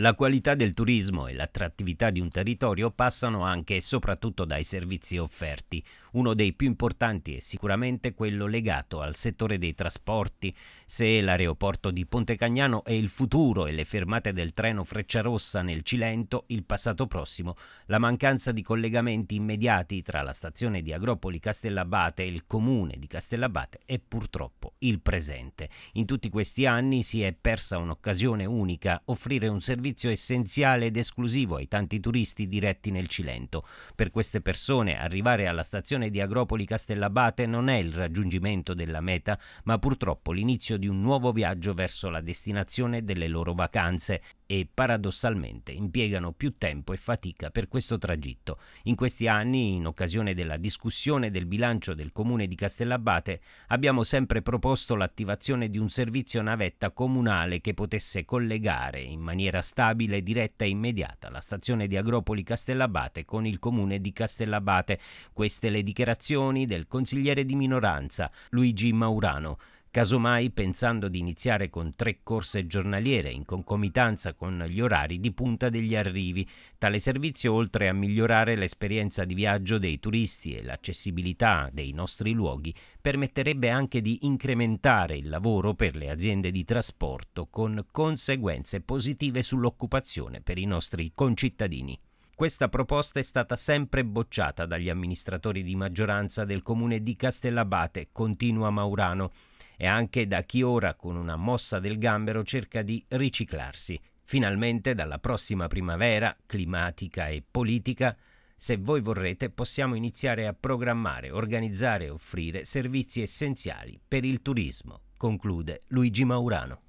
La qualità del turismo e l'attrattività di un territorio passano anche e soprattutto dai servizi offerti. Uno dei più importanti è sicuramente quello legato al settore dei trasporti. Se l'aeroporto di Pontecagnano è il futuro e le fermate del treno Frecciarossa nel Cilento, il passato prossimo, la mancanza di collegamenti immediati tra la stazione di Agropoli Castellabate e il comune di Castellabate è purtroppo il presente. In tutti questi anni si è persa un'occasione unica, offrire un servizio servizio essenziale ed esclusivo ai tanti turisti diretti nel Cilento. Per queste persone arrivare alla stazione di Agropoli Castellabate non è il raggiungimento della meta, ma purtroppo l'inizio di un nuovo viaggio verso la destinazione delle loro vacanze e paradossalmente impiegano più tempo e fatica per questo tragitto. In questi anni, in occasione della discussione del bilancio del comune di Castellabate, abbiamo sempre proposto l'attivazione di un servizio navetta comunale che potesse collegare in maniera stabile stabile, diretta e immediata la stazione di Agropoli Castellabate con il comune di Castellabate. Queste le dichiarazioni del consigliere di minoranza Luigi Maurano casomai pensando di iniziare con tre corse giornaliere in concomitanza con gli orari di punta degli arrivi. Tale servizio, oltre a migliorare l'esperienza di viaggio dei turisti e l'accessibilità dei nostri luoghi, permetterebbe anche di incrementare il lavoro per le aziende di trasporto con conseguenze positive sull'occupazione per i nostri concittadini. Questa proposta è stata sempre bocciata dagli amministratori di maggioranza del comune di Castellabate, continua Maurano e anche da chi ora con una mossa del gambero cerca di riciclarsi. Finalmente dalla prossima primavera climatica e politica, se voi vorrete, possiamo iniziare a programmare, organizzare e offrire servizi essenziali per il turismo, conclude Luigi Maurano.